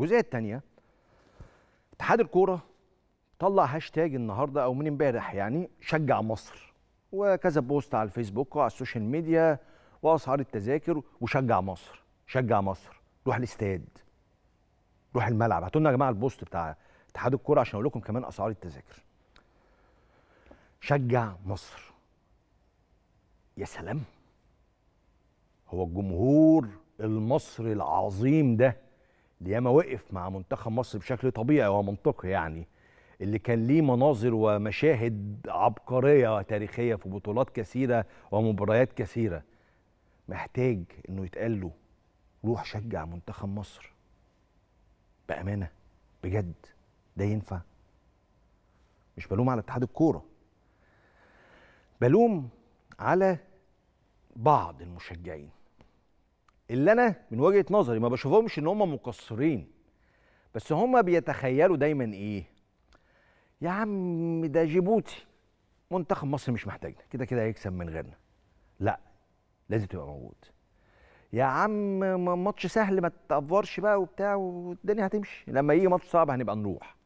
الجزئيه الثانيه اتحاد الكوره طلع هاشتاج النهارده او من امبارح يعني شجع مصر وكذا بوست على الفيسبوك وعلى السوشيال ميديا واسعار التذاكر وشجع مصر شجع مصر روح الاستاد روح الملعب هاتوا لنا يا جماعه البوست بتاع اتحاد الكوره عشان اقول لكم كمان اسعار التذاكر شجع مصر يا سلام هو الجمهور المصري العظيم ده لياما وقف مع منتخب مصر بشكل طبيعي ومنطقي يعني اللي كان ليه مناظر ومشاهد عبقريه وتاريخيه في بطولات كثيره ومباريات كثيره محتاج انه يتقال له روح شجع منتخب مصر بامانه بجد ده ينفع مش بلوم على اتحاد الكوره بلوم على بعض المشجعين اللي انا من وجهه نظري ما بشوفهمش ان هم مقصرين بس هم بيتخيلوا دايما ايه يا عم ده جيبوتي منتخب مصر مش محتاجنا كده كده هيكسب من غيرنا لا لازم تبقى موجود يا عم ماتش سهل ما تافورش بقى وبتاع والدنيا هتمشي لما يجي ماتش صعب هنبقى نروح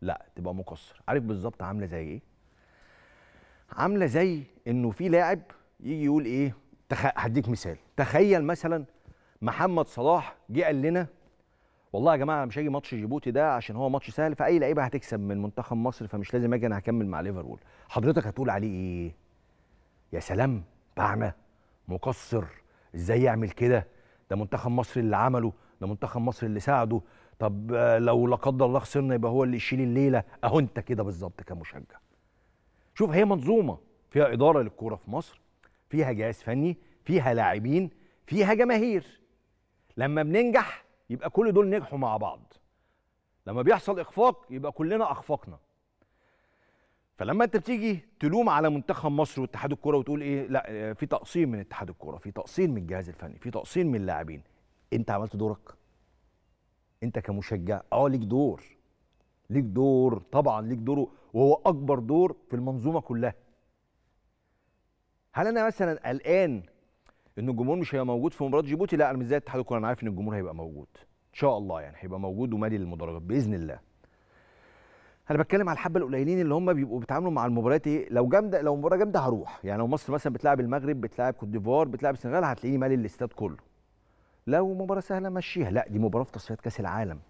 لا تبقى مقصر عارف بالظبط عامله زي ايه عامله زي انه في لاعب يجي يقول ايه تخ... هديك مثال تخيل مثلا محمد صلاح جه قال لنا والله يا جماعه انا مش هاجي ماتش جيبوتي ده عشان هو ماتش سهل فاي لعيبه هتكسب من منتخب مصر فمش لازم اجي انا هكمل مع ليفربول حضرتك هتقول عليه ايه يا سلام بعمى مقصر ازاي يعمل كده ده منتخب مصر اللي عمله ده منتخب مصر اللي ساعده طب آه، لو لا قدر الله خسرنا يبقى هو اللي يشيل الليله اهو انت كده بالظبط كمشجع شوف هي منظومه فيها اداره للكوره في مصر فيها جهاز فني فيها لاعبين فيها جماهير لما بننجح يبقى كل دول نجحوا مع بعض لما بيحصل اخفاق يبقى كلنا اخفقنا فلما انت بتيجي تلوم على منتخب مصر واتحاد الكوره وتقول ايه لا في تقصير من اتحاد الكوره في تقصير من الجهاز الفني في تقصير من اللاعبين انت عملت دورك انت كمشجع اه ليك دور ليك دور طبعا ليك دور وهو اكبر دور في المنظومه كلها هل انا مثلا قلقان ان الجمهور مش هيبقى موجود في مباراه جيبوتي لا انا مش زي اتحاد الكوره انا عارف ان الجمهور هيبقى موجود ان شاء الله يعني هيبقى موجود ومالي للمدرجات باذن الله انا بتكلم على الحبه القليلين اللي هم بيبقوا بيتعاملوا مع المباريات ايه لو جامده لو مباراه جامده هروح يعني لو مصر مثلا بتلعب المغرب بتلعب كوت ديفوار بتلعب السنغال هتلاقيني مالي الاستاد كله لو مباراه سهله مشيها لا دي مباراه في تصفيات كاس العالم